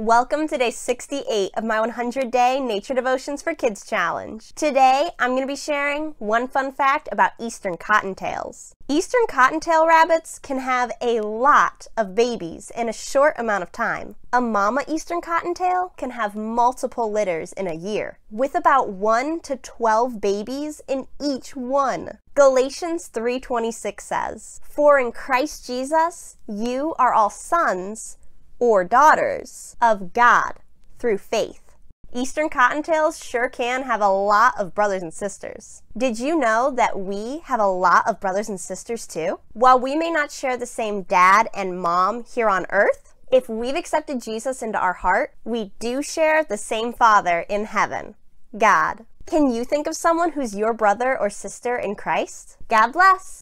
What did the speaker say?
Welcome to day 68 of my 100 day Nature Devotions for Kids challenge. Today, I'm going to be sharing one fun fact about eastern cottontails. Eastern cottontail rabbits can have a lot of babies in a short amount of time. A mama eastern cottontail can have multiple litters in a year, with about 1 to 12 babies in each one. Galatians 3:26 says, "For in Christ Jesus you are all sons or daughters of God through faith. Eastern cottontails sure can have a lot of brothers and sisters. Did you know that we have a lot of brothers and sisters too? While we may not share the same dad and mom here on earth, if we've accepted Jesus into our heart, we do share the same Father in heaven, God. Can you think of someone who's your brother or sister in Christ? God bless.